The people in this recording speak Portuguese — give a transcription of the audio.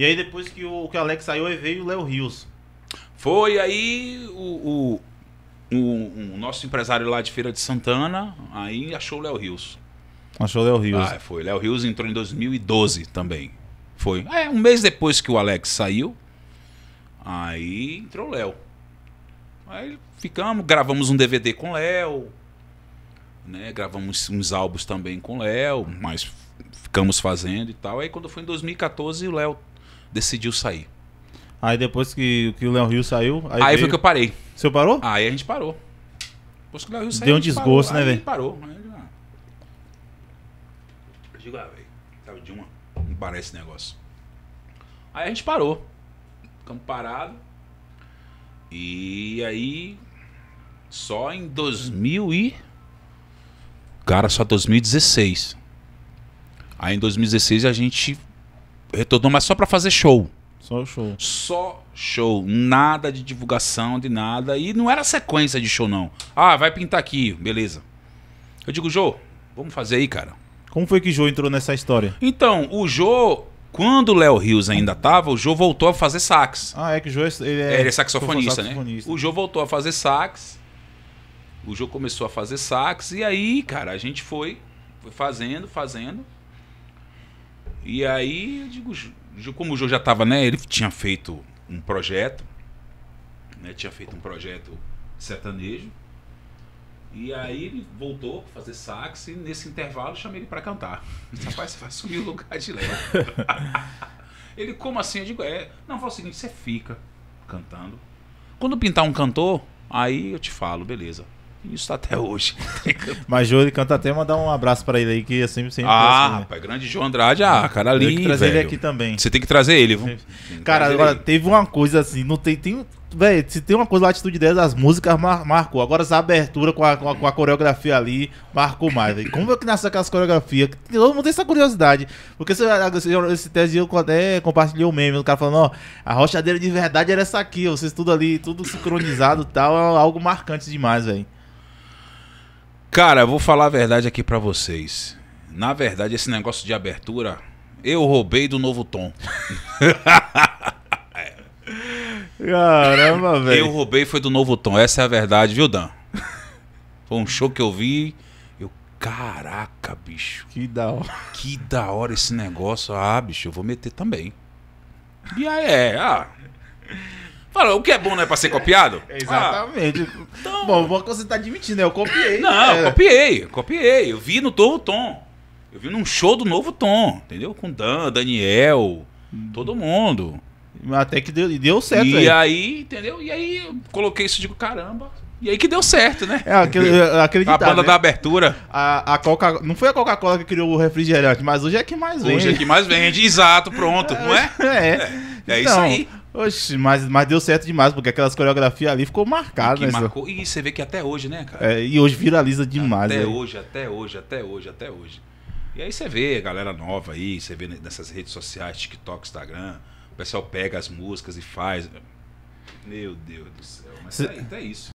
E aí depois que o, que o Alex saiu, aí veio o Léo Rios. Foi aí o, o, o, o, nosso empresário lá de Feira de Santana, aí achou o Léo Rios. Achou o Léo Rios. Ah, foi. Léo Rios entrou em 2012 também. Foi. É, um mês depois que o Alex saiu, aí entrou o Léo. Aí ficamos, gravamos um DVD com o Léo, né? Gravamos uns álbuns também com o Léo, mas ficamos fazendo e tal. Aí quando foi em 2014, o Léo decidiu sair. Aí depois que, que o Léo Rio saiu. Aí, aí veio... foi que eu parei. Você parou? Aí a gente parou. Depois que o Léo Rio saiu. Deu um desgosto, parou. né, velho? parou. Né? digo, ah, velho, de uma? Não parece esse negócio. Aí a gente parou. Ficamos parados. E aí. Só em 2000 e. Cara, só 2016. Aí em 2016 a gente retornou, mas só para fazer show. Só show. Só show. Nada de divulgação, de nada. E não era sequência de show, não. Ah, vai pintar aqui, beleza. Eu digo, Jô, vamos fazer aí, cara. Como foi que o Jô entrou nessa história? Então, o Jô, quando o Léo Rios ainda tava, o Jô voltou a fazer sax. Ah, é que o Jô é ele é, ele é saxofonista, né? saxofonista, né? O Jô voltou a fazer sax. O Jô começou a fazer sax. E aí, cara, a gente foi, foi fazendo, fazendo. E aí, eu digo, como o Jô já estava, né? Ele tinha feito um projeto, né? Tinha feito um projeto sertanejo. E aí ele voltou para fazer sax e nesse intervalo eu chamei ele para cantar. rapaz, você vai assumir o lugar de leve ele, como assim? Eu digo, é. Não, foi o seguinte, você fica cantando. Quando pintar um cantor, aí eu te falo, beleza. Isso até hoje. Mas João canta Canto até mandar um abraço para ele aí, que é sempre sempre. Ah, assim, né? rapaz, grande João Andrade, ah, cara lindo. Tem que trazer velho. ele aqui também. Você tem que trazer ele, viu? Cara, agora ele. teve uma coisa assim, não tem. tem velho, se tem uma coisa, a atitude dela, as músicas mar, marcou. Agora essa abertura com a, com a, com a coreografia ali, marcou mais, velho. Como é que nasce aquelas coreografias? Todo mundo tem essa curiosidade. Porque esse, esse tese eu até compartilhei o meme, o cara falando, ó, a rochadeira de verdade era essa aqui, vocês tudo ali, tudo sincronizado e tal, é algo marcante demais, velho. Cara, eu vou falar a verdade aqui para vocês. Na verdade, esse negócio de abertura, eu roubei do novo tom. Caramba, velho. Eu roubei foi do novo tom. Essa é a verdade, viu, Dan? Foi um show que eu vi. Eu, caraca, bicho. Que da hora. Que da hora esse negócio. Ah, bicho, eu vou meter também. E aí é, ah. Fala, o que é bom não é pra ser copiado? É, exatamente. Ah, então... Bom, bom que você tá admitindo, eu copiei. Não, eu é. copiei, eu copiei. Eu vi no novo tom. Eu vi num show do novo tom, entendeu? Com Dan, Daniel, todo mundo. Até que deu, deu certo. E aí. aí, entendeu? E aí eu coloquei isso e digo, caramba, e aí que deu certo, né? É, acreditar, é, A banda né? da abertura. A, a Coca... Não foi a Coca-Cola que criou o refrigerante, mas hoje é que mais vende. Hoje é que mais vende, exato, pronto, é, não é? É. É, é então, isso aí. Oxe, mas, mas deu certo demais, porque aquelas coreografias ali ficou marcada. Né, marcou, e você vê que até hoje, né, cara? É, e hoje viraliza demais. Até aí. Né? hoje, até hoje, até hoje, até hoje. E aí você vê a galera nova aí, você vê nessas redes sociais, TikTok, Instagram, o pessoal pega as músicas e faz. Meu Deus do céu, mas Cê... é, é isso.